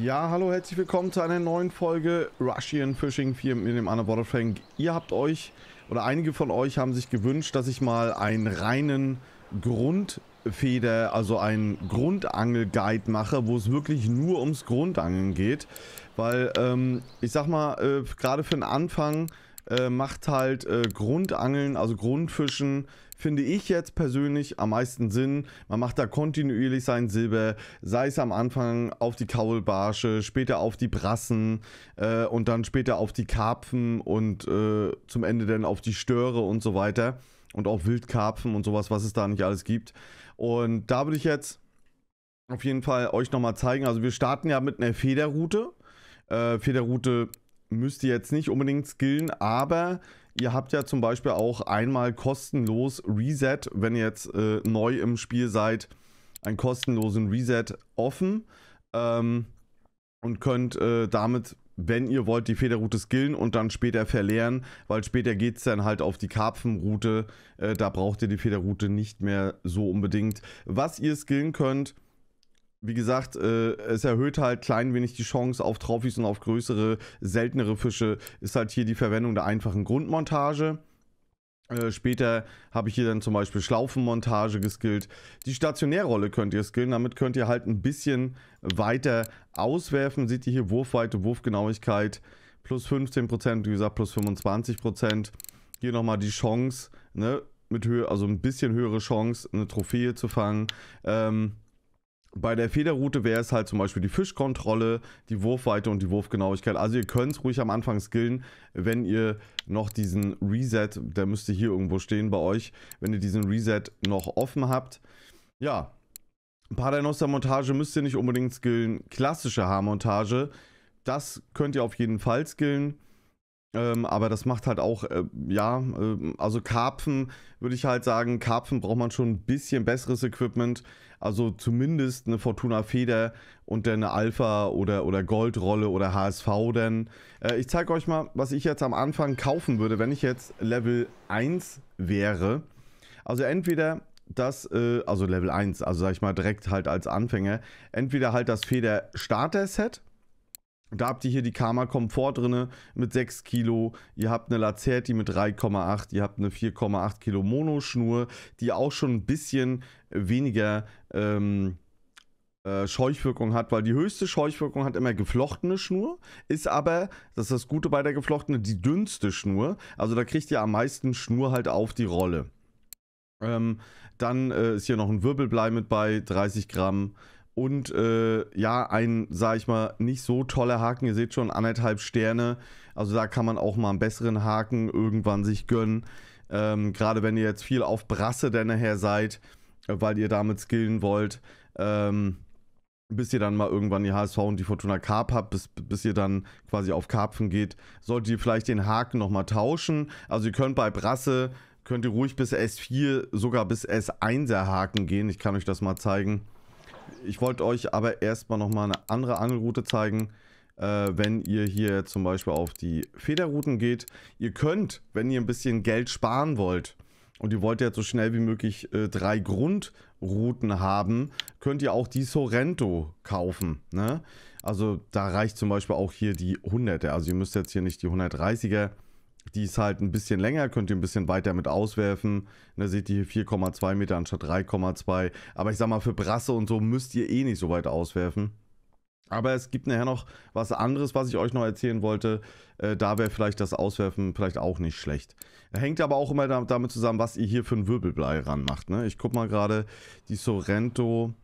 Ja, hallo, herzlich willkommen zu einer neuen Folge Russian Fishing 4 mit dem Underwater Frank. Ihr habt euch, oder einige von euch haben sich gewünscht, dass ich mal einen reinen Grundfeder, also einen Grundangel-Guide mache, wo es wirklich nur ums Grundangeln geht. Weil, ähm, ich sag mal, äh, gerade für den Anfang äh, macht halt äh, Grundangeln, also Grundfischen, finde ich jetzt persönlich am meisten Sinn. Man macht da kontinuierlich sein Silber, sei es am Anfang auf die Kaulbarsche, später auf die Brassen äh, und dann später auf die Karpfen und äh, zum Ende dann auf die Störe und so weiter. Und auch Wildkarpfen und sowas, was es da nicht alles gibt. Und da würde ich jetzt auf jeden Fall euch nochmal zeigen. Also wir starten ja mit einer Federroute. Äh, Federroute müsst ihr jetzt nicht unbedingt skillen, aber ihr habt ja zum Beispiel auch einmal kostenlos Reset, wenn ihr jetzt äh, neu im Spiel seid, einen kostenlosen Reset offen ähm, und könnt äh, damit, wenn ihr wollt, die Federroute skillen und dann später verlieren, weil später geht es dann halt auf die Karpfenroute, äh, da braucht ihr die Federroute nicht mehr so unbedingt. Was ihr skillen könnt, wie gesagt, äh, es erhöht halt klein wenig die Chance auf Trophys und auf größere, seltenere Fische. Ist halt hier die Verwendung der einfachen Grundmontage. Äh, später habe ich hier dann zum Beispiel Schlaufenmontage geskillt. Die Stationärrolle könnt ihr skillen, damit könnt ihr halt ein bisschen weiter auswerfen. Seht ihr hier Wurfweite, Wurfgenauigkeit plus 15%, wie gesagt plus 25%. Hier nochmal die Chance, ne, mit Höhe, also ein bisschen höhere Chance, eine Trophäe zu fangen. Ähm, bei der Federroute wäre es halt zum Beispiel die Fischkontrolle, die Wurfweite und die Wurfgenauigkeit. Also ihr könnt es ruhig am Anfang skillen, wenn ihr noch diesen Reset, der müsste hier irgendwo stehen bei euch, wenn ihr diesen Reset noch offen habt. Ja, Paternoster-Montage müsst ihr nicht unbedingt skillen. Klassische Haarmontage, das könnt ihr auf jeden Fall skillen. Ähm, aber das macht halt auch, äh, ja, äh, also Karpfen würde ich halt sagen, Karpfen braucht man schon ein bisschen besseres Equipment. Also zumindest eine Fortuna Feder und dann eine Alpha oder, oder Goldrolle oder HSV dann. Äh, ich zeige euch mal, was ich jetzt am Anfang kaufen würde, wenn ich jetzt Level 1 wäre. Also entweder das, äh, also Level 1, also sag ich mal direkt halt als Anfänger, entweder halt das Feder Starter Set. Da habt ihr hier die Karma Komfort drin mit 6 Kilo. Ihr habt eine Lazerti mit 3,8. Ihr habt eine 4,8 Kilo Monoschnur, die auch schon ein bisschen weniger ähm, äh, Scheuchwirkung hat, weil die höchste Scheuchwirkung hat immer geflochtene Schnur, ist aber, das ist das Gute bei der geflochtenen, die dünnste Schnur. Also da kriegt ihr am meisten Schnur halt auf die Rolle. Ähm, dann äh, ist hier noch ein Wirbelblei mit bei, 30 Gramm. Und äh, ja, ein, sag ich mal, nicht so toller Haken. Ihr seht schon, anderthalb Sterne. Also da kann man auch mal einen besseren Haken irgendwann sich gönnen. Ähm, Gerade wenn ihr jetzt viel auf Brasse denn nachher seid weil ihr damit skillen wollt. Ähm, bis ihr dann mal irgendwann die HSV und die Fortuna Carp habt, bis, bis ihr dann quasi auf Karpfen geht, solltet ihr vielleicht den Haken nochmal tauschen. Also ihr könnt bei Brasse, könnt ihr ruhig bis S4, sogar bis S1er Haken gehen. Ich kann euch das mal zeigen. Ich wollte euch aber erstmal nochmal eine andere Angelroute zeigen. Äh, wenn ihr hier zum Beispiel auf die Federrouten geht. Ihr könnt, wenn ihr ein bisschen Geld sparen wollt, und ihr wollt ja so schnell wie möglich äh, drei Grundrouten haben, könnt ihr auch die Sorrento kaufen. Ne? Also da reicht zum Beispiel auch hier die 100er. Also ihr müsst jetzt hier nicht die 130er. Die ist halt ein bisschen länger, könnt ihr ein bisschen weiter mit auswerfen. Da ne, seht ihr hier 4,2 Meter anstatt 3,2. Aber ich sag mal, für Brasse und so müsst ihr eh nicht so weit auswerfen. Aber es gibt nachher noch was anderes, was ich euch noch erzählen wollte. Äh, da wäre vielleicht das Auswerfen vielleicht auch nicht schlecht. Hängt aber auch immer damit zusammen, was ihr hier für ein Wirbelblei ranmacht. Ne? Ich guck mal gerade die Sorrento.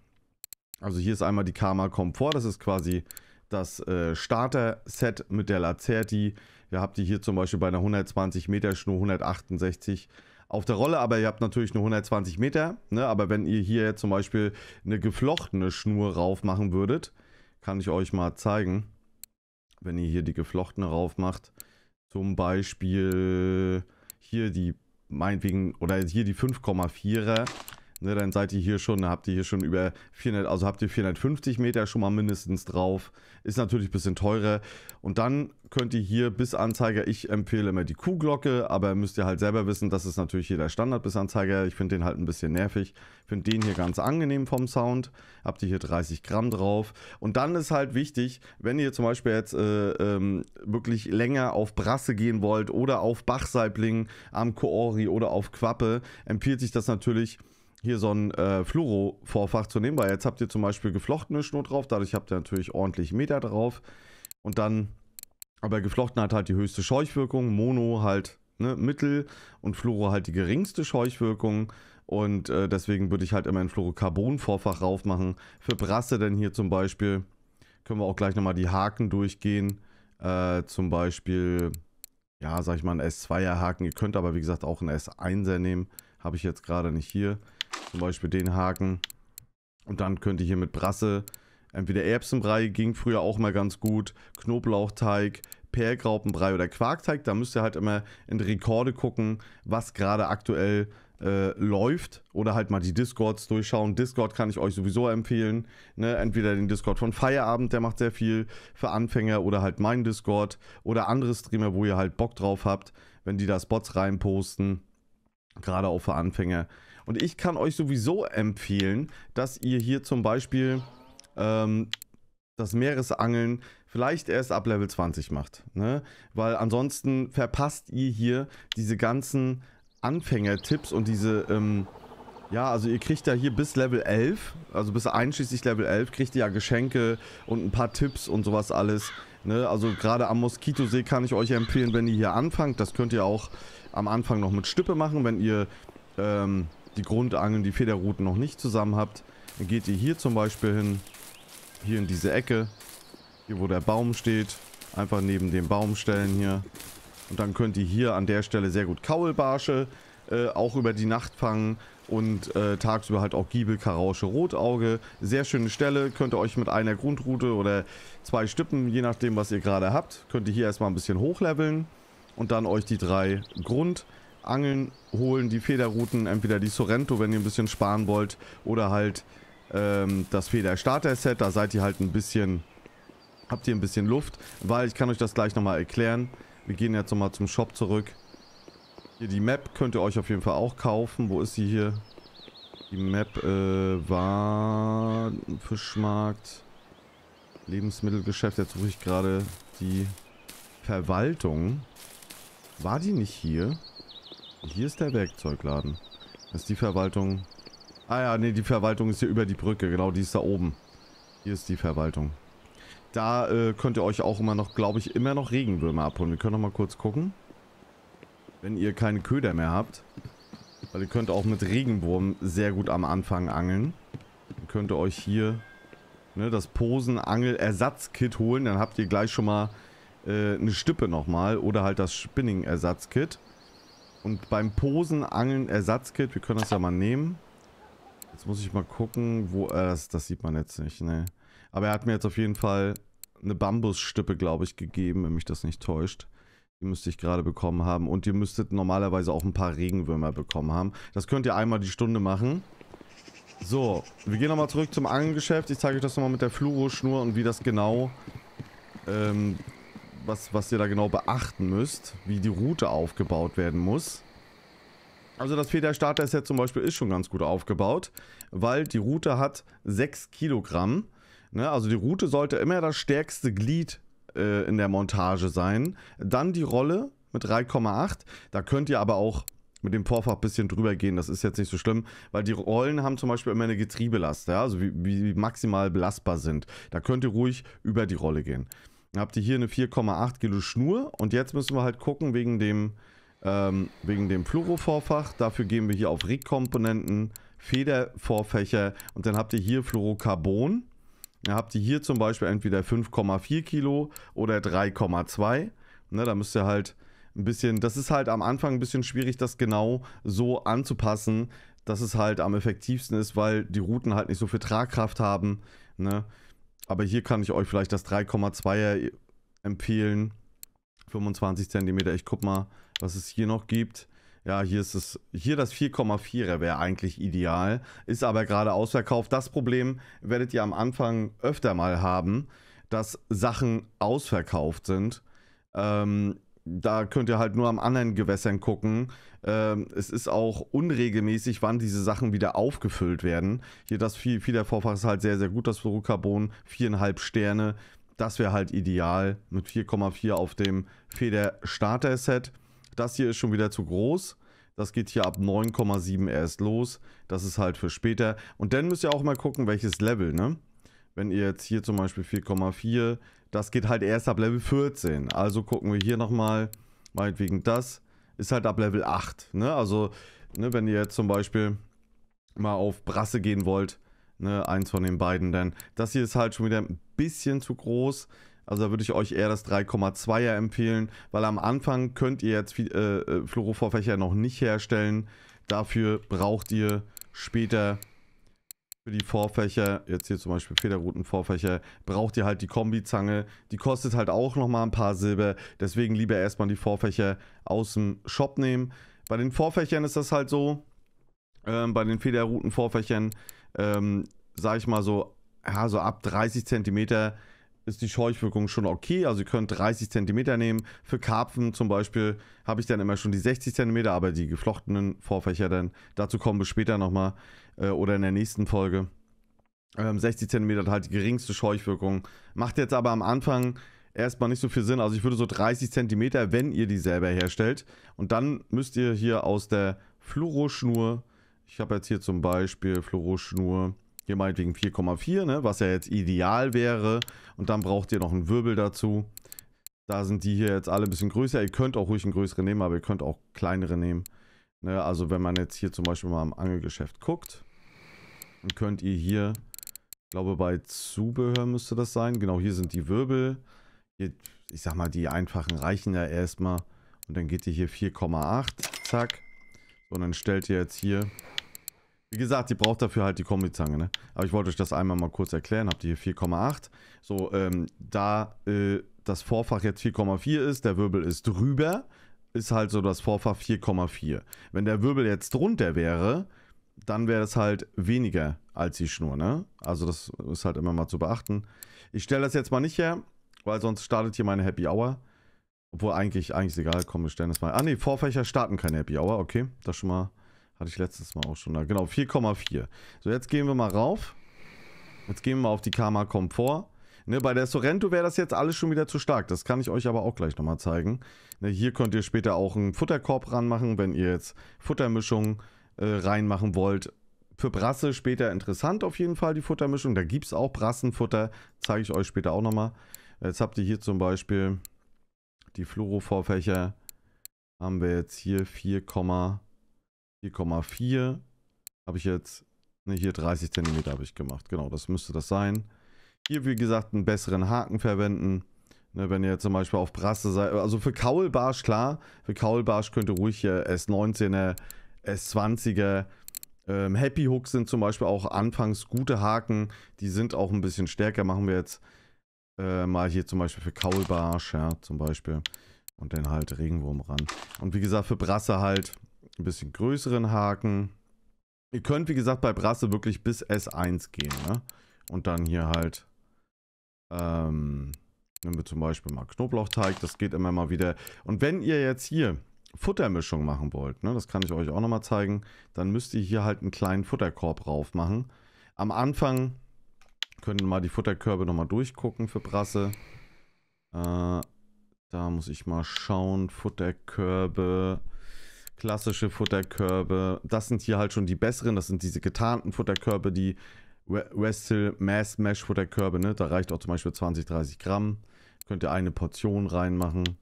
Also hier ist einmal die Karma Komfort. Das ist quasi das äh, Starter-Set mit der Lacerti. Ihr habt die hier zum Beispiel bei einer 120 Meter Schnur 168 auf der Rolle, aber ihr habt natürlich nur 120 Meter. Ne? Aber wenn ihr hier zum Beispiel eine geflochtene Schnur rauf machen würdet, kann ich euch mal zeigen. Wenn ihr hier die geflochtene rauf macht. Zum Beispiel hier die, meinetwegen, oder hier die 5,4er. Ne, dann seid ihr hier schon, habt ihr hier schon über 400, also habt ihr 450 Meter schon mal mindestens drauf. Ist natürlich ein bisschen teurer. Und dann könnt ihr hier Bissanzeiger, ich empfehle immer die Kuhglocke, aber müsst ihr halt selber wissen, das ist natürlich hier der Standard-Bissanzeiger. Ich finde den halt ein bisschen nervig. Finde den hier ganz angenehm vom Sound. Habt ihr hier 30 Gramm drauf. Und dann ist halt wichtig, wenn ihr zum Beispiel jetzt äh, ähm, wirklich länger auf Brasse gehen wollt oder auf Bachsaibling, am Koori oder auf Quappe, empfiehlt sich das natürlich hier so ein äh, Fluoro-Vorfach zu nehmen, weil jetzt habt ihr zum Beispiel geflochtene Schnur drauf, dadurch habt ihr natürlich ordentlich Meter drauf und dann, aber geflochten hat halt die höchste Scheuchwirkung, Mono halt ne, Mittel und Fluoro halt die geringste Scheuchwirkung und äh, deswegen würde ich halt immer ein Fluorocarbon-Vorfach drauf machen. Für Brasse denn hier zum Beispiel können wir auch gleich nochmal die Haken durchgehen, äh, zum Beispiel, ja, sag ich mal, ein S2er Haken, ihr könnt aber wie gesagt auch ein S1er nehmen, habe ich jetzt gerade nicht hier. Zum Beispiel den Haken. Und dann könnt ihr hier mit Brasse entweder Erbsenbrei, ging früher auch mal ganz gut, Knoblauchteig, Perlgraupenbrei oder Quarkteig. Da müsst ihr halt immer in die Rekorde gucken, was gerade aktuell äh, läuft. Oder halt mal die Discords durchschauen. Discord kann ich euch sowieso empfehlen. Ne? Entweder den Discord von Feierabend, der macht sehr viel für Anfänger, oder halt mein Discord oder andere Streamer, wo ihr halt Bock drauf habt, wenn die da Spots reinposten. Gerade auch für Anfänger. Und ich kann euch sowieso empfehlen, dass ihr hier zum Beispiel ähm, das Meeresangeln vielleicht erst ab Level 20 macht. Ne? Weil ansonsten verpasst ihr hier diese ganzen Anfänger-Tipps und diese, ähm, ja, also ihr kriegt ja hier bis Level 11, also bis einschließlich Level 11, kriegt ihr ja Geschenke und ein paar Tipps und sowas alles. Ne? Also gerade am Moskitosee kann ich euch empfehlen, wenn ihr hier anfangt, das könnt ihr auch am Anfang noch mit Stippe machen, wenn ihr ähm, die Grundangeln, die Federruten noch nicht zusammen habt. Dann geht ihr hier zum Beispiel hin, hier in diese Ecke, hier wo der Baum steht, einfach neben dem Baum stellen hier. Und dann könnt ihr hier an der Stelle sehr gut Kaulbarsche äh, auch über die Nacht fangen und äh, tagsüber halt auch Giebel, Karausche, Rotauge. Sehr schöne Stelle, könnt ihr euch mit einer Grundrute oder zwei Stippen, je nachdem was ihr gerade habt, könnt ihr hier erstmal ein bisschen hochleveln und dann euch die drei Grundangeln holen, die Federrouten, entweder die Sorrento, wenn ihr ein bisschen sparen wollt, oder halt ähm, das Federstarter-Set, da seid ihr halt ein bisschen, habt ihr ein bisschen Luft, weil ich kann euch das gleich nochmal erklären. Wir gehen jetzt nochmal zum Shop zurück. Hier die Map könnt ihr euch auf jeden Fall auch kaufen. Wo ist sie hier? Die Map äh, war Fischmarkt, Lebensmittelgeschäft. Jetzt suche ich gerade die Verwaltung. War die nicht hier? Hier ist der Werkzeugladen. Das ist die Verwaltung. Ah ja, nee, die Verwaltung ist hier über die Brücke. Genau, die ist da oben. Hier ist die Verwaltung. Da äh, könnt ihr euch auch immer noch, glaube ich, immer noch Regenwürmer abholen. Wir können noch mal kurz gucken. Wenn ihr keine Köder mehr habt. Weil ihr könnt auch mit Regenwurm sehr gut am Anfang angeln. Dann könnt ihr euch hier ne, das Posenangel-Ersatzkit holen. Dann habt ihr gleich schon mal äh, eine Stippe nochmal oder halt das Spinning-Ersatzkit. Und beim Posen-Angeln-Ersatzkit, wir können das ja mal nehmen. Jetzt muss ich mal gucken, wo... er äh, das, das sieht man jetzt nicht, ne. Aber er hat mir jetzt auf jeden Fall eine Bambusstippe, glaube ich, gegeben, wenn mich das nicht täuscht. Die müsste ich gerade bekommen haben. Und ihr müsstet normalerweise auch ein paar Regenwürmer bekommen haben. Das könnt ihr einmal die Stunde machen. So, wir gehen nochmal zurück zum Angelgeschäft. Ich zeige euch das nochmal mit der Fluoroschnur und wie das genau ähm, was, was ihr da genau beachten müsst, wie die Route aufgebaut werden muss. Also das Federstarter-Set ist zum Beispiel ist schon ganz gut aufgebaut, weil die Route hat 6 Kilogramm. Ne? Also die Route sollte immer das stärkste Glied äh, in der Montage sein. Dann die Rolle mit 3,8. Da könnt ihr aber auch mit dem Vorfach ein bisschen drüber gehen. Das ist jetzt nicht so schlimm, weil die Rollen haben zum Beispiel immer eine Getriebelast, ja? also wie, wie maximal belastbar sind. Da könnt ihr ruhig über die Rolle gehen habt ihr hier eine 4,8 Kilo Schnur. Und jetzt müssen wir halt gucken wegen dem, ähm, wegen dem Fluorovorfach. Dafür gehen wir hier auf rig Federvorfächer und dann habt ihr hier Fluorocarbon. Dann habt ihr hier zum Beispiel entweder 5,4 Kilo oder 3,2. Ne, da müsst ihr halt ein bisschen, das ist halt am Anfang ein bisschen schwierig, das genau so anzupassen, dass es halt am effektivsten ist, weil die Routen halt nicht so viel Tragkraft haben. Ne? Aber hier kann ich euch vielleicht das 3,2er empfehlen. 25 cm. Ich guck mal, was es hier noch gibt. Ja, hier ist es, hier das 4,4er wäre eigentlich ideal, ist aber gerade ausverkauft. Das Problem werdet ihr am Anfang öfter mal haben, dass Sachen ausverkauft sind. Ähm, da könnt ihr halt nur am anderen Gewässern gucken. Ähm, es ist auch unregelmäßig, wann diese Sachen wieder aufgefüllt werden. Hier das viel, viel der Vorfach ist halt sehr, sehr gut, das Fluorocarbon, viereinhalb Sterne. Das wäre halt ideal mit 4,4 auf dem Feder Starter Set. Das hier ist schon wieder zu groß. Das geht hier ab 9,7 erst los. Das ist halt für später. Und dann müsst ihr auch mal gucken, welches Level, ne? Wenn ihr jetzt hier zum Beispiel 4,4 das geht halt erst ab Level 14. Also gucken wir hier nochmal, meinetwegen das, ist halt ab Level 8. Ne? Also, ne, wenn ihr jetzt zum Beispiel mal auf Brasse gehen wollt, ne, eins von den beiden, denn das hier ist halt schon wieder ein bisschen zu groß. Also da würde ich euch eher das 3,2er empfehlen, weil am Anfang könnt ihr jetzt äh, äh Fluorovorfächer noch nicht herstellen. Dafür braucht ihr später für die Vorfächer, jetzt hier zum Beispiel Federrutenvorfächer, braucht ihr halt die Kombizange. Die kostet halt auch nochmal ein paar Silber. Deswegen lieber erstmal die Vorfächer aus dem Shop nehmen. Bei den Vorfächern ist das halt so. Ähm, bei den Federrutenvorfächern, ähm, sag ich mal so, ja, so ab 30 cm ist die Scheuchwirkung schon okay. Also ihr könnt 30 cm nehmen. Für Karpfen zum Beispiel habe ich dann immer schon die 60 cm, aber die geflochtenen Vorfächer dann, dazu kommen wir später nochmal äh, oder in der nächsten Folge. Ähm, 60 cm hat halt die geringste Scheuchwirkung. Macht jetzt aber am Anfang erstmal nicht so viel Sinn. Also ich würde so 30 cm, wenn ihr die selber herstellt. Und dann müsst ihr hier aus der Fluoroschnur, ich habe jetzt hier zum Beispiel Fluoroschnur, hier meinetwegen 4,4, ne, was ja jetzt ideal wäre. Und dann braucht ihr noch einen Wirbel dazu. Da sind die hier jetzt alle ein bisschen größer. Ihr könnt auch ruhig einen größeren nehmen, aber ihr könnt auch kleinere nehmen. Ne, also wenn man jetzt hier zum Beispiel mal am Angelgeschäft guckt könnt ihr hier, ich glaube bei Zubehör müsste das sein. Genau, hier sind die Wirbel. Hier, ich sag mal, die einfachen reichen ja erstmal. Und dann geht ihr hier 4,8. Zack. So, und dann stellt ihr jetzt hier... Wie gesagt, ihr braucht dafür halt die Kombizange, ne? Aber ich wollte euch das einmal mal kurz erklären. Habt ihr hier 4,8. So, ähm, da äh, das Vorfach jetzt 4,4 ist, der Wirbel ist drüber, ist halt so das Vorfach 4,4. Wenn der Wirbel jetzt drunter wäre, dann wäre es halt weniger als die Schnur. Ne? Also das ist halt immer mal zu beachten. Ich stelle das jetzt mal nicht her, weil sonst startet hier meine Happy Hour. Obwohl eigentlich, eigentlich ist egal, komm, wir stellen das mal. Ah ne, Vorfächer starten keine Happy Hour, okay. Das schon mal, hatte ich letztes Mal auch schon. Genau, 4,4. So, jetzt gehen wir mal rauf. Jetzt gehen wir mal auf die Karma Komfort. Ne, bei der Sorrento wäre das jetzt alles schon wieder zu stark. Das kann ich euch aber auch gleich nochmal zeigen. Ne, hier könnt ihr später auch einen Futterkorb ranmachen, wenn ihr jetzt Futtermischungen äh, reinmachen wollt. Für Brasse später interessant auf jeden Fall die Futtermischung. Da gibt es auch Brassenfutter, zeige ich euch später auch nochmal. Jetzt habt ihr hier zum Beispiel die Fluorovorfächer. Haben wir jetzt hier 4,4. Habe ich jetzt, ne, hier 30 cm habe ich gemacht. Genau, das müsste das sein. Hier, wie gesagt, einen besseren Haken verwenden. Ne, wenn ihr zum Beispiel auf Brasse seid, also für Kaulbarsch, klar, für Kaulbarsch könnt ihr ruhig hier S19er S20er. Ähm, Happy Hooks sind zum Beispiel auch anfangs gute Haken. Die sind auch ein bisschen stärker. Machen wir jetzt äh, mal hier zum Beispiel für Kaulbarsch, ja, zum Beispiel. Und dann halt Regenwurm ran. Und wie gesagt, für Brasse halt ein bisschen größeren Haken. Ihr könnt, wie gesagt, bei Brasse wirklich bis S1 gehen, ne? Und dann hier halt, ähm, nehmen wir zum Beispiel mal Knoblauchteig, das geht immer mal wieder. Und wenn ihr jetzt hier Futtermischung machen wollt, ne, das kann ich euch auch nochmal zeigen, dann müsst ihr hier halt einen kleinen Futterkorb drauf machen. Am Anfang können mal die Futterkörbe nochmal durchgucken für Brasse. Äh, da muss ich mal schauen. Futterkörbe, klassische Futterkörbe. Das sind hier halt schon die besseren. Das sind diese getarnten Futterkörbe, die Westil Mass Mesh Futterkörbe. Ne? Da reicht auch zum Beispiel 20, 30 Gramm. Könnt ihr eine Portion reinmachen.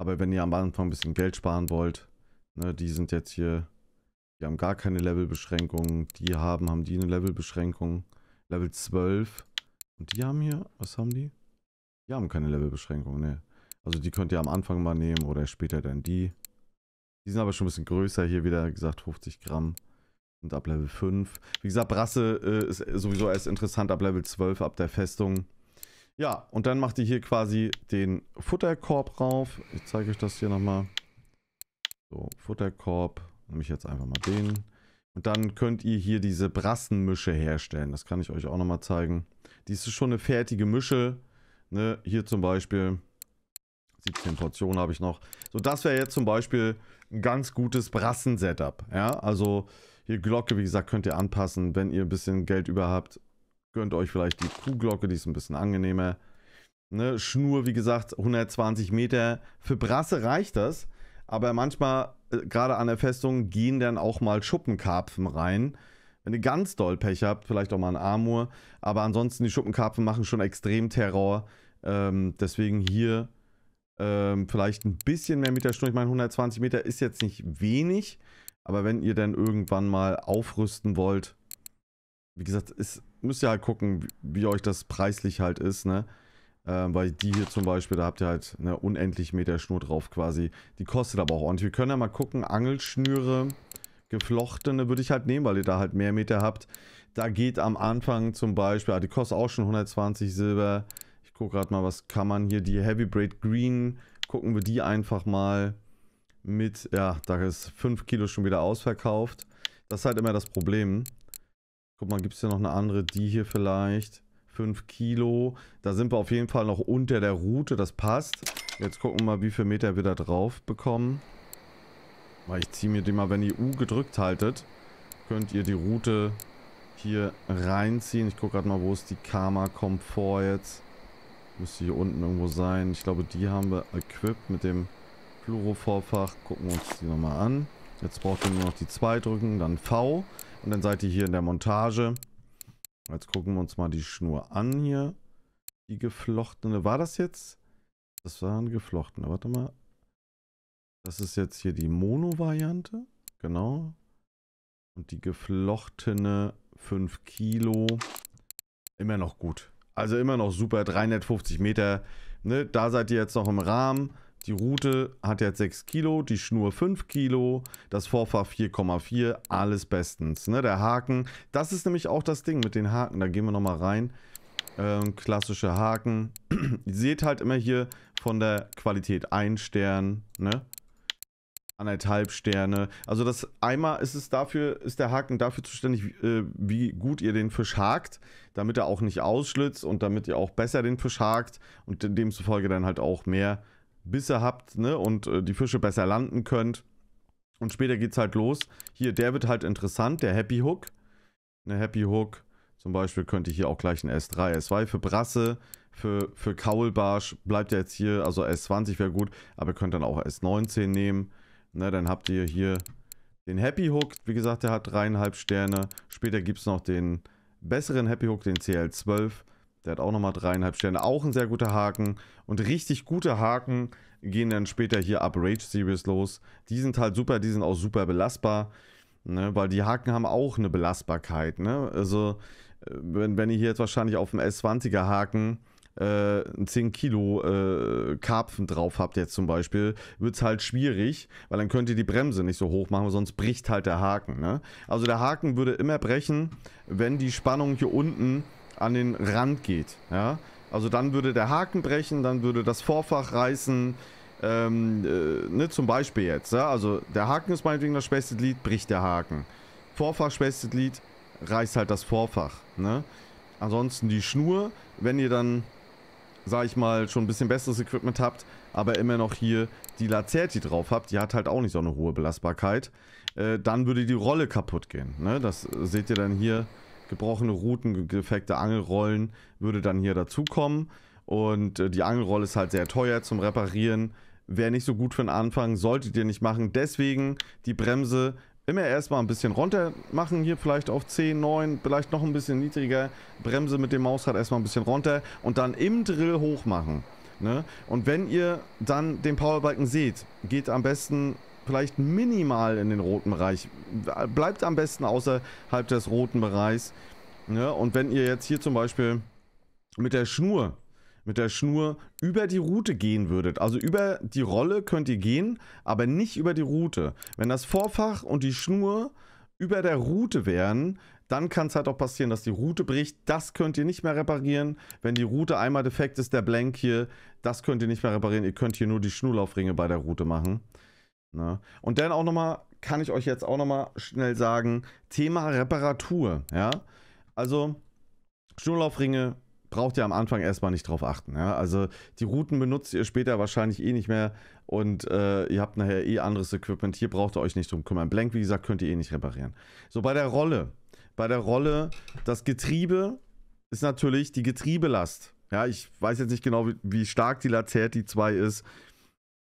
Aber wenn ihr am Anfang ein bisschen Geld sparen wollt, ne, die sind jetzt hier, die haben gar keine Levelbeschränkungen. Die haben, haben die eine Levelbeschränkung. Level 12. Und die haben hier, was haben die? Die haben keine Levelbeschränkungen, ne. Also die könnt ihr am Anfang mal nehmen oder später dann die. Die sind aber schon ein bisschen größer. Hier wieder gesagt 50 Gramm. Und ab Level 5. Wie gesagt, Brasse äh, ist sowieso erst interessant ab Level 12, ab der Festung. Ja, und dann macht ihr hier quasi den Futterkorb rauf. Ich zeige euch das hier nochmal. So, Futterkorb. Nehme ich jetzt einfach mal den. Und dann könnt ihr hier diese Brassenmische herstellen. Das kann ich euch auch nochmal zeigen. Dies ist schon eine fertige Mische. Ne? Hier zum Beispiel 17 Portionen habe ich noch. So, das wäre jetzt zum Beispiel ein ganz gutes Brassen-Setup. Ja, also hier Glocke, wie gesagt, könnt ihr anpassen, wenn ihr ein bisschen Geld über habt. Gönnt euch vielleicht die Kuhglocke, die ist ein bisschen angenehmer. Ne, Schnur, wie gesagt, 120 Meter. Für Brasse reicht das, aber manchmal, äh, gerade an der Festung, gehen dann auch mal Schuppenkarpfen rein. Wenn ihr ganz doll Pech habt, vielleicht auch mal ein Amur. Aber ansonsten, die Schuppenkarpfen machen schon extrem Terror. Ähm, deswegen hier ähm, vielleicht ein bisschen mehr mit der Schnur. Ich meine, 120 Meter ist jetzt nicht wenig. Aber wenn ihr dann irgendwann mal aufrüsten wollt, wie gesagt, ist, müsst ihr halt gucken, wie, wie euch das preislich halt ist, ne? Ähm, weil die hier zum Beispiel, da habt ihr halt eine unendlich Meter Schnur drauf quasi. Die kostet aber auch ordentlich. Wir können ja mal gucken, Angelschnüre, geflochtene würde ich halt nehmen, weil ihr da halt mehr Meter habt. Da geht am Anfang zum Beispiel, ah, die kostet auch schon 120 Silber. Ich gucke gerade mal, was kann man hier, die Heavy Braid Green, gucken wir die einfach mal mit, ja, da ist 5 Kilo schon wieder ausverkauft. Das ist halt immer das Problem. Guck mal, gibt es hier noch eine andere? Die hier vielleicht. 5 Kilo. Da sind wir auf jeden Fall noch unter der Route. Das passt. Jetzt gucken wir mal, wie viel Meter wir da drauf bekommen. Ich ziehe mir den mal, wenn ihr U gedrückt haltet, könnt ihr die Route hier reinziehen. Ich gucke gerade mal, wo ist die Karma Komfort jetzt. Müsste hier unten irgendwo sein. Ich glaube, die haben wir equipped mit dem Fluorovorfach. Gucken wir uns die nochmal an. Jetzt braucht ihr nur noch die 2 drücken, dann V. Und dann seid ihr hier in der Montage. Jetzt gucken wir uns mal die Schnur an hier. Die geflochtene. War das jetzt? Das war waren geflochtene. Warte mal. Das ist jetzt hier die Mono-Variante. Genau. Und die geflochtene 5 Kilo. Immer noch gut. Also immer noch super. 350 Meter. Ne? Da seid ihr jetzt noch im Rahmen. Die Route hat jetzt 6 Kilo, die Schnur 5 Kilo, das Vorfach 4,4, alles bestens. Ne? Der Haken, das ist nämlich auch das Ding mit den Haken, da gehen wir nochmal rein. Ähm, klassische Haken. Ihr seht halt immer hier von der Qualität 1 Stern, ne? anderthalb Sterne. Also das einmal ist es dafür, ist der Haken dafür zuständig, äh, wie gut ihr den Fisch hakt, damit er auch nicht ausschlitzt und damit ihr auch besser den Fisch hakt und demzufolge dann halt auch mehr Bisse habt ne, und äh, die Fische besser landen könnt. Und später geht's halt los. Hier, der wird halt interessant, der Happy Hook. Eine Happy Hook. Zum Beispiel könnte ich hier auch gleich ein S3, S2 für Brasse, für, für Kaulbarsch bleibt ja jetzt hier, also S20 wäre gut, aber ihr könnt dann auch S19 nehmen. Ne, dann habt ihr hier den Happy Hook, wie gesagt, der hat dreieinhalb Sterne. Später gibt es noch den besseren Happy Hook, den CL12. Der hat auch nochmal dreieinhalb Sterne. Auch ein sehr guter Haken. Und richtig gute Haken gehen dann später hier ab Rage Series los. Die sind halt super, die sind auch super belastbar. Ne? Weil die Haken haben auch eine Belastbarkeit. Ne? Also, äh, wenn, wenn ihr hier jetzt wahrscheinlich auf dem S20er Haken äh, 10 Kilo äh, Karpfen drauf habt jetzt zum Beispiel, wird es halt schwierig, weil dann könnt ihr die Bremse nicht so hoch machen, sonst bricht halt der Haken. Ne? Also der Haken würde immer brechen, wenn die Spannung hier unten an den Rand geht. Ja? Also dann würde der Haken brechen, dann würde das Vorfach reißen. Ähm, äh, ne, zum Beispiel jetzt. Ja? Also der Haken ist meinetwegen das schwächste Glied, bricht der Haken. Vorfach schwächste Glied, reißt halt das Vorfach. Ne? Ansonsten die Schnur, wenn ihr dann, sag ich mal, schon ein bisschen besseres Equipment habt, aber immer noch hier die Lazerti drauf habt, die hat halt auch nicht so eine hohe Belastbarkeit, äh, dann würde die Rolle kaputt gehen. Ne? Das äh, seht ihr dann hier gebrochene Routen, defekte Angelrollen würde dann hier dazukommen. Und äh, die Angelrolle ist halt sehr teuer zum Reparieren. Wäre nicht so gut für den Anfang, solltet ihr nicht machen. Deswegen die Bremse immer erstmal ein bisschen runter machen. Hier vielleicht auf 10, 9, vielleicht noch ein bisschen niedriger. Bremse mit dem Mausrad erstmal ein bisschen runter und dann im Drill hoch machen. Ne? Und wenn ihr dann den Powerbalken seht, geht am besten vielleicht minimal in den roten Bereich. Bleibt am besten außerhalb des roten Bereichs. Ne? Und wenn ihr jetzt hier zum Beispiel mit der Schnur mit der Schnur über die Route gehen würdet. Also über die Rolle könnt ihr gehen, aber nicht über die Route. Wenn das Vorfach und die Schnur über der Route wären, dann kann es halt auch passieren, dass die Route bricht. Das könnt ihr nicht mehr reparieren. Wenn die Route einmal defekt ist, der Blank hier, das könnt ihr nicht mehr reparieren. Ihr könnt hier nur die Schnurlaufringe bei der Route machen. Ne? Und dann auch nochmal, kann ich euch jetzt auch nochmal schnell sagen, Thema Reparatur. Ja? Also Schnurlaufringe braucht ihr am Anfang erstmal nicht drauf achten. Ja? Also die Routen benutzt ihr später wahrscheinlich eh nicht mehr und äh, ihr habt nachher eh anderes Equipment. Hier braucht ihr euch nicht drum kümmern. Blank, wie gesagt, könnt ihr eh nicht reparieren. So, bei der Rolle. Bei der Rolle, das Getriebe ist natürlich die Getriebelast. Ja, ich weiß jetzt nicht genau, wie, wie stark die Lazerti 2 ist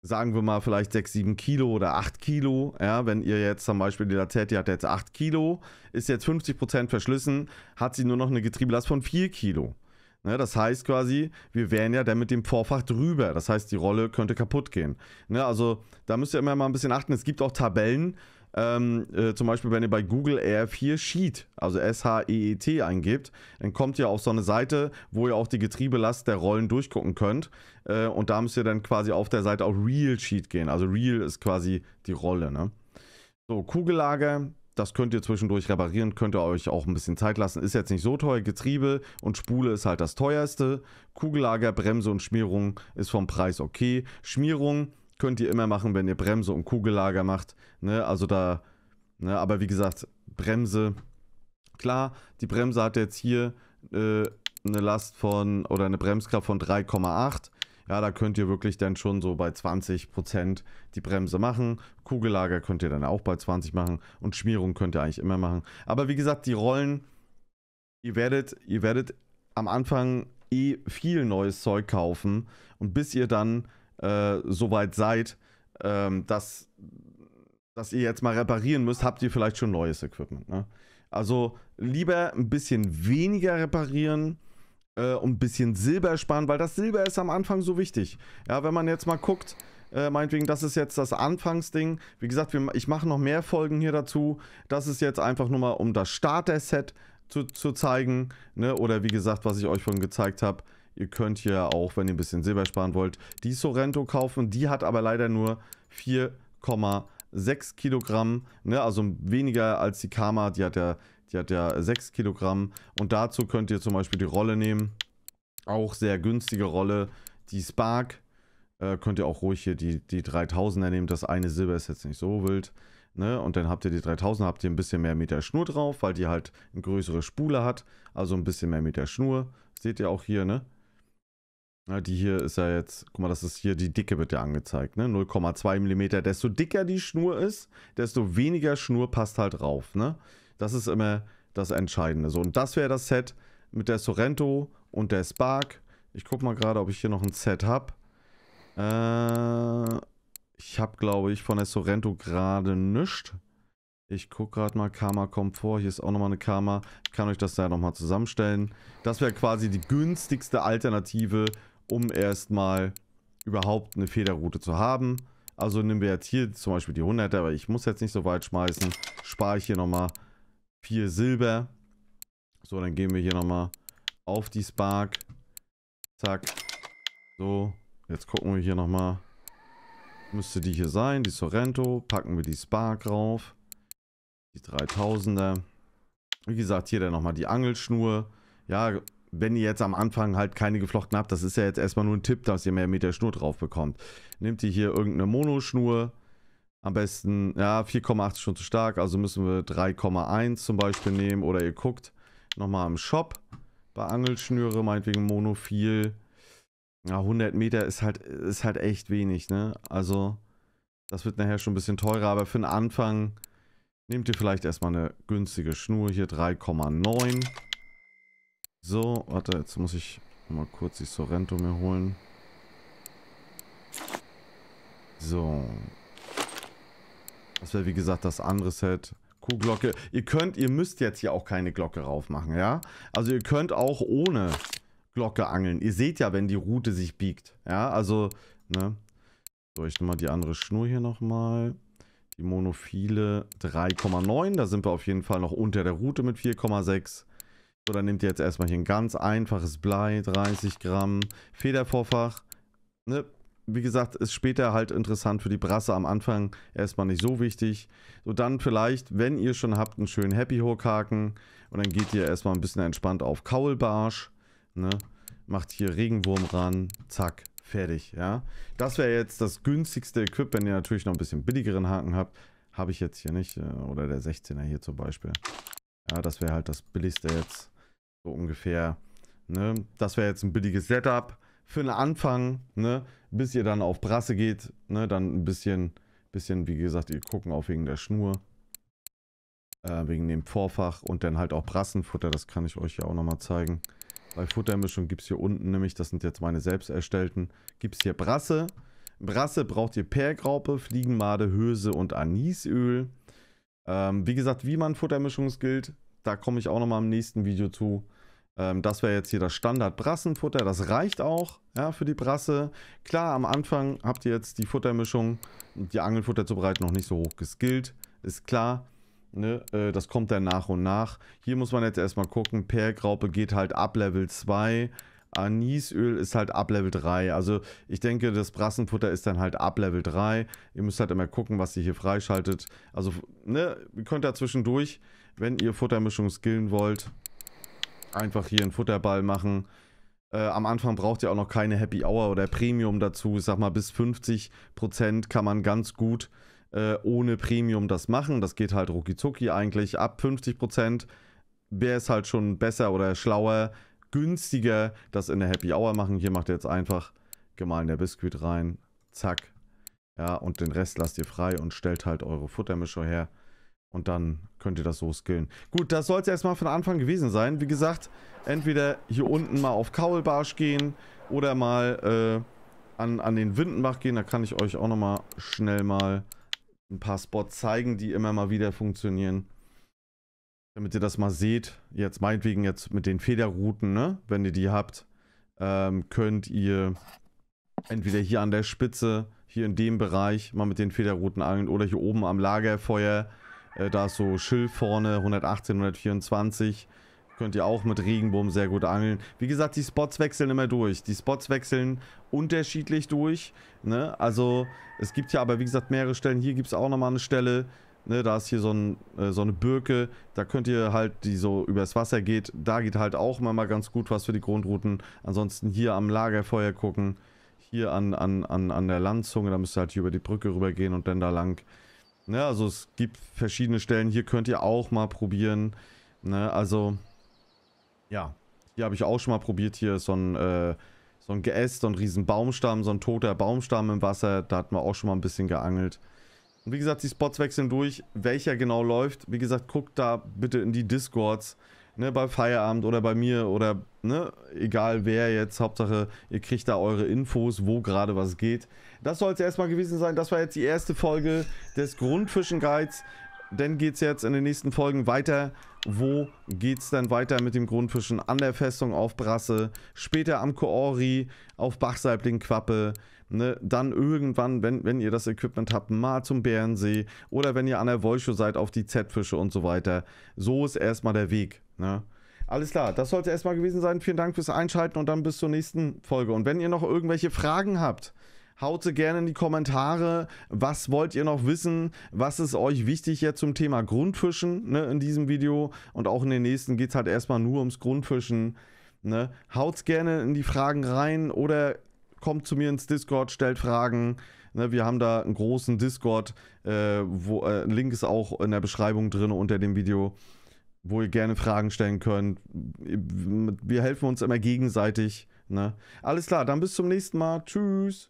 sagen wir mal, vielleicht 6, 7 Kilo oder 8 Kilo. Ja, wenn ihr jetzt zum Beispiel die Lazetti hat jetzt 8 Kilo, ist jetzt 50% verschlissen, hat sie nur noch eine Getriebelast von 4 Kilo. Ne, das heißt quasi, wir wären ja dann mit dem Vorfach drüber. Das heißt, die Rolle könnte kaputt gehen. Ne, also da müsst ihr immer mal ein bisschen achten. Es gibt auch Tabellen, ähm, äh, zum Beispiel, wenn ihr bei Google R4 Sheet, also S-H-E-E-T eingibt, dann kommt ihr auf so eine Seite, wo ihr auch die Getriebelast der Rollen durchgucken könnt. Äh, und da müsst ihr dann quasi auf der Seite auf Real Sheet gehen. Also Real ist quasi die Rolle. Ne? So, Kugellager, das könnt ihr zwischendurch reparieren, könnt ihr euch auch ein bisschen Zeit lassen. Ist jetzt nicht so teuer. Getriebe und Spule ist halt das teuerste. Kugellager, Bremse und Schmierung ist vom Preis okay. Schmierung könnt ihr immer machen, wenn ihr Bremse und Kugellager macht. Ne? Also da, ne? aber wie gesagt, Bremse, klar, die Bremse hat jetzt hier äh, eine Last von oder eine Bremskraft von 3,8. Ja, da könnt ihr wirklich dann schon so bei 20% die Bremse machen. Kugellager könnt ihr dann auch bei 20 machen und Schmierung könnt ihr eigentlich immer machen. Aber wie gesagt, die Rollen, ihr werdet, ihr werdet am Anfang eh viel neues Zeug kaufen und bis ihr dann äh, soweit seid, ähm, dass, dass ihr jetzt mal reparieren müsst, habt ihr vielleicht schon neues Equipment. Ne? Also lieber ein bisschen weniger reparieren äh, und ein bisschen Silber sparen, weil das Silber ist am Anfang so wichtig. Ja, wenn man jetzt mal guckt, äh, meinetwegen, das ist jetzt das Anfangsding. Wie gesagt, wir, ich mache noch mehr Folgen hier dazu. Das ist jetzt einfach nur mal, um das Starter-Set zu, zu zeigen. Ne? Oder wie gesagt, was ich euch vorhin gezeigt habe, Ihr könnt hier auch, wenn ihr ein bisschen Silber sparen wollt, die Sorrento kaufen. Die hat aber leider nur 4,6 Kilogramm. Ne? Also weniger als die Karma. Die hat ja, die hat ja 6 Kilogramm. Und dazu könnt ihr zum Beispiel die Rolle nehmen. Auch sehr günstige Rolle. Die Spark. Äh, könnt ihr auch ruhig hier die, die 3000er nehmen. Das eine Silber ist jetzt nicht so wild. Ne? Und dann habt ihr die 3000, habt ihr ein bisschen mehr Meter Schnur drauf, weil die halt eine größere Spule hat. Also ein bisschen mehr Meter Schnur. Seht ihr auch hier, ne? Ja, die hier ist ja jetzt, guck mal, das ist hier die Dicke wird ja angezeigt, ne? 0,2 mm. Desto dicker die Schnur ist, desto weniger Schnur passt halt drauf, ne? Das ist immer das Entscheidende. So, und das wäre das Set mit der Sorrento und der Spark. Ich guck mal gerade, ob ich hier noch ein Set habe. Äh, ich habe, glaube ich, von der Sorrento gerade nichts. Ich guck gerade mal, Karma kommt vor. hier ist auch nochmal eine Karma. Ich kann euch das da nochmal zusammenstellen. Das wäre quasi die günstigste Alternative um erstmal überhaupt eine Federroute zu haben. Also nehmen wir jetzt hier zum Beispiel die 100 er aber ich muss jetzt nicht so weit schmeißen. Spare ich hier nochmal 4 Silber. So, dann gehen wir hier nochmal auf die Spark. Zack. So, jetzt gucken wir hier nochmal. Müsste die hier sein, die Sorrento. Packen wir die Spark drauf. Die 3000er. Wie gesagt, hier dann nochmal die Angelschnur. Ja, wenn ihr jetzt am Anfang halt keine geflochten habt, das ist ja jetzt erstmal nur ein Tipp, dass ihr mehr Meter Schnur drauf bekommt. Nehmt ihr hier irgendeine Monoschnur, am besten, ja, 4,8 ist schon zu stark, also müssen wir 3,1 zum Beispiel nehmen oder ihr guckt nochmal im Shop bei Angelschnüre, meinetwegen Monophil. Ja, 100 Meter ist halt, ist halt echt wenig, ne? Also, das wird nachher schon ein bisschen teurer, aber für den Anfang nehmt ihr vielleicht erstmal eine günstige Schnur, hier 3,9. So, warte, jetzt muss ich mal kurz die Sorrento mir holen. So. Das wäre wie gesagt das andere Set. Kuhglocke. Ihr könnt, ihr müsst jetzt hier auch keine Glocke raufmachen, ja? Also ihr könnt auch ohne Glocke angeln. Ihr seht ja, wenn die Route sich biegt. Ja, also, ne? So, ich nehme mal die andere Schnur hier nochmal. Die Monophile 3,9. Da sind wir auf jeden Fall noch unter der Route mit 4,6. So, dann nehmt ihr jetzt erstmal hier ein ganz einfaches Blei, 30 Gramm, Federvorfach. Ne? Wie gesagt, ist später halt interessant für die Brasse am Anfang erstmal nicht so wichtig. So, dann vielleicht, wenn ihr schon habt, einen schönen Happy Hook Haken und dann geht ihr erstmal ein bisschen entspannt auf Kaulbarsch. Ne? Macht hier Regenwurm ran, zack, fertig, ja. Das wäre jetzt das günstigste Equip, wenn ihr natürlich noch ein bisschen billigeren Haken habt. Habe ich jetzt hier nicht. Äh, oder der 16er hier zum Beispiel. Ja, das wäre halt das billigste jetzt. So ungefähr. Ne? Das wäre jetzt ein billiges Setup für einen Anfang, ne? bis ihr dann auf Brasse geht. Ne? Dann ein bisschen, bisschen, wie gesagt, ihr gucken auch wegen der Schnur. Äh, wegen dem Vorfach und dann halt auch Brassenfutter. Das kann ich euch ja auch nochmal zeigen. Bei Futtermischung gibt es hier unten nämlich, das sind jetzt meine selbst erstellten, gibt es hier Brasse. Brasse braucht ihr Pergraupe, Fliegenmade, Höse und Anisöl. Ähm, wie gesagt, wie man Futtermischung skillt, da komme ich auch nochmal im nächsten Video zu. Ähm, das wäre jetzt hier das Standard-Brassenfutter. Das reicht auch ja, für die Brasse. Klar, am Anfang habt ihr jetzt die Futtermischung und die Angelfutter Angelfutterzubereitung noch nicht so hoch geskillt. Ist klar. Ne, äh, das kommt dann nach und nach. Hier muss man jetzt erstmal gucken, Pergraupe geht halt ab Level 2, Anisöl ist halt ab Level 3. Also ich denke, das Brassenfutter ist dann halt ab Level 3. Ihr müsst halt immer gucken, was ihr hier freischaltet. Also ne, ihr könnt da zwischendurch, wenn ihr Futtermischung skillen wollt, einfach hier einen Futterball machen. Äh, am Anfang braucht ihr auch noch keine Happy Hour oder Premium dazu. Ich sag mal, bis 50% kann man ganz gut äh, ohne Premium das machen. Das geht halt ruckizucki eigentlich. Ab 50% wäre es halt schon besser oder schlauer, günstiger, das in der Happy Hour machen. Hier macht ihr jetzt einfach gemahlener Biskuit rein. Zack. Ja, und den Rest lasst ihr frei und stellt halt eure Futtermischung her. Und dann könnt ihr das so skillen. Gut, das soll es erstmal von Anfang gewesen sein. Wie gesagt, entweder hier unten mal auf Kaulbarsch gehen oder mal äh, an, an den Windenbach gehen. Da kann ich euch auch nochmal schnell mal ein paar Spots zeigen, die immer mal wieder funktionieren. Damit ihr das mal seht. Jetzt meinetwegen jetzt mit den Federrouten, ne? Wenn ihr die habt, ähm, könnt ihr entweder hier an der Spitze, hier in dem Bereich mal mit den Federrouten angeln oder hier oben am Lagerfeuer äh, da ist so Schilf vorne, 118, 124. Könnt ihr auch mit Regenbogen sehr gut angeln. Wie gesagt, die Spots wechseln immer durch. Die Spots wechseln unterschiedlich durch. Ne? Also es gibt ja aber wie gesagt mehrere Stellen. Hier gibt es auch nochmal eine Stelle. Ne? Da ist hier so, ein, äh, so eine Birke. Da könnt ihr halt, die so übers Wasser geht. Da geht halt auch mal, mal ganz gut was für die Grundrouten. Ansonsten hier am Lagerfeuer gucken. Hier an, an, an, an der Landzunge. Da müsst ihr halt hier über die Brücke rübergehen und dann da lang. Ne, also es gibt verschiedene Stellen. Hier könnt ihr auch mal probieren. Ne, also ja, hier habe ich auch schon mal probiert. Hier ist so ein, äh, so ein Geäst, so ein riesen Baumstamm, so ein toter Baumstamm im Wasser. Da hat man auch schon mal ein bisschen geangelt. Und wie gesagt, die Spots wechseln durch. Welcher genau läuft, wie gesagt, guckt da bitte in die Discords ne, bei Feierabend oder bei mir oder ne, egal wer jetzt, Hauptsache ihr kriegt da eure Infos, wo gerade was geht. Das soll es erstmal gewesen sein. Das war jetzt die erste Folge des Grundfischen Guides. Dann geht es jetzt in den nächsten Folgen weiter. Wo geht es dann weiter mit dem Grundfischen? An der Festung auf Brasse, später am Koori, auf Bachsaibling, Quappe. Ne? Dann irgendwann, wenn, wenn ihr das Equipment habt, mal zum Bärensee oder wenn ihr an der Wolschow seid, auf die Z-Fische und so weiter. So ist erstmal der Weg. Ne? Alles klar, das sollte erstmal gewesen sein. Vielen Dank fürs Einschalten und dann bis zur nächsten Folge. Und wenn ihr noch irgendwelche Fragen habt, haut sie gerne in die Kommentare, was wollt ihr noch wissen, was ist euch wichtig jetzt zum Thema Grundfischen ne, in diesem Video und auch in den nächsten geht es halt erstmal nur ums Grundfischen. Ne. Haut gerne in die Fragen rein oder kommt zu mir ins Discord, stellt Fragen. Ne, wir haben da einen großen Discord, äh, wo, äh, Link ist auch in der Beschreibung drin unter dem Video wo ihr gerne Fragen stellen könnt. Wir helfen uns immer gegenseitig. Ne? Alles klar, dann bis zum nächsten Mal. Tschüss.